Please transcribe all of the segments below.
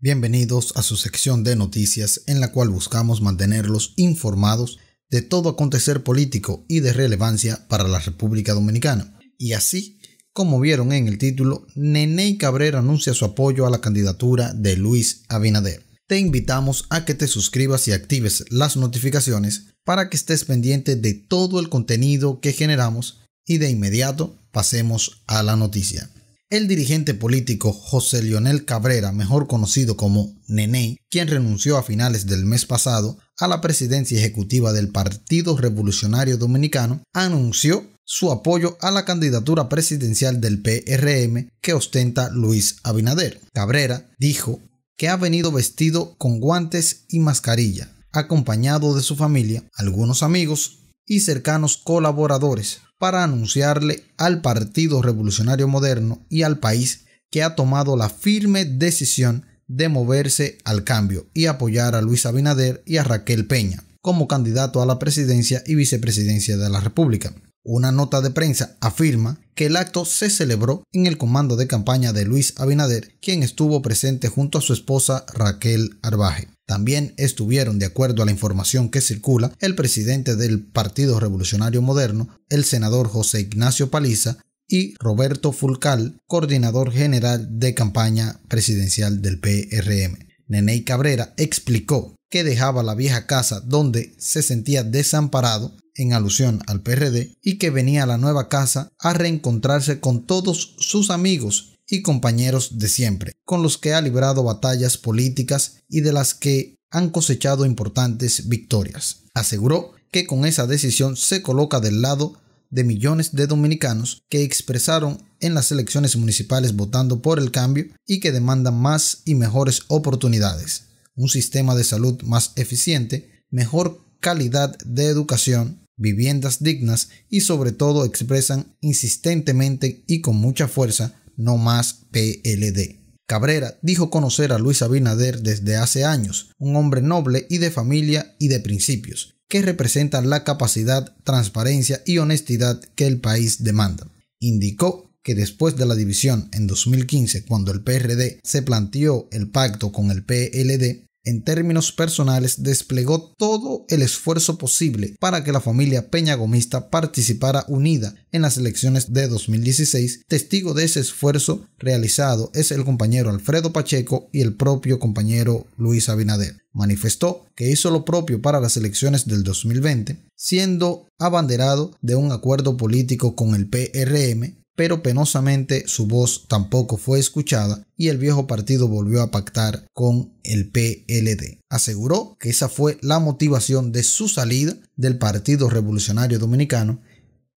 Bienvenidos a su sección de noticias en la cual buscamos mantenerlos informados de todo acontecer político y de relevancia para la República Dominicana. Y así, como vieron en el título, Nenei Cabrera anuncia su apoyo a la candidatura de Luis Abinader. Te invitamos a que te suscribas y actives las notificaciones para que estés pendiente de todo el contenido que generamos y de inmediato pasemos a la noticia. El dirigente político José Lionel Cabrera, mejor conocido como Nene, quien renunció a finales del mes pasado a la presidencia ejecutiva del Partido Revolucionario Dominicano, anunció su apoyo a la candidatura presidencial del PRM que ostenta Luis Abinader. Cabrera dijo que ha venido vestido con guantes y mascarilla, acompañado de su familia, algunos amigos y cercanos colaboradores para anunciarle al Partido Revolucionario Moderno y al país que ha tomado la firme decisión de moverse al cambio y apoyar a Luis Abinader y a Raquel Peña como candidato a la presidencia y vicepresidencia de la República. Una nota de prensa afirma que el acto se celebró en el comando de campaña de Luis Abinader, quien estuvo presente junto a su esposa Raquel Arbaje. También estuvieron, de acuerdo a la información que circula, el presidente del Partido Revolucionario Moderno, el senador José Ignacio Paliza, y Roberto Fulcal, coordinador general de campaña presidencial del PRM. Nenei Cabrera explicó que dejaba la vieja casa donde se sentía desamparado, en alusión al PRD, y que venía a la nueva casa a reencontrarse con todos sus amigos y compañeros de siempre, con los que ha librado batallas políticas y de las que han cosechado importantes victorias. Aseguró que con esa decisión se coloca del lado de millones de dominicanos que expresaron en las elecciones municipales votando por el cambio y que demandan más y mejores oportunidades, un sistema de salud más eficiente, mejor calidad de educación, viviendas dignas y sobre todo expresan insistentemente y con mucha fuerza no más PLD. Cabrera dijo conocer a Luis Abinader desde hace años, un hombre noble y de familia y de principios, que representa la capacidad, transparencia y honestidad que el país demanda. Indicó que después de la división en 2015, cuando el PRD se planteó el pacto con el PLD, en términos personales, desplegó todo el esfuerzo posible para que la familia Peña Gomista participara unida en las elecciones de 2016. Testigo de ese esfuerzo realizado es el compañero Alfredo Pacheco y el propio compañero Luis Abinader. Manifestó que hizo lo propio para las elecciones del 2020, siendo abanderado de un acuerdo político con el PRM pero penosamente su voz tampoco fue escuchada y el viejo partido volvió a pactar con el PLD. Aseguró que esa fue la motivación de su salida del Partido Revolucionario Dominicano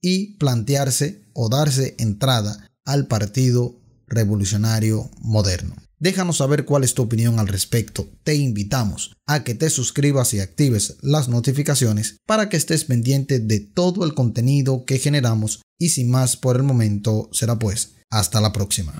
y plantearse o darse entrada al Partido Revolucionario Moderno. Déjanos saber cuál es tu opinión al respecto. Te invitamos a que te suscribas y actives las notificaciones para que estés pendiente de todo el contenido que generamos y sin más por el momento será pues. Hasta la próxima.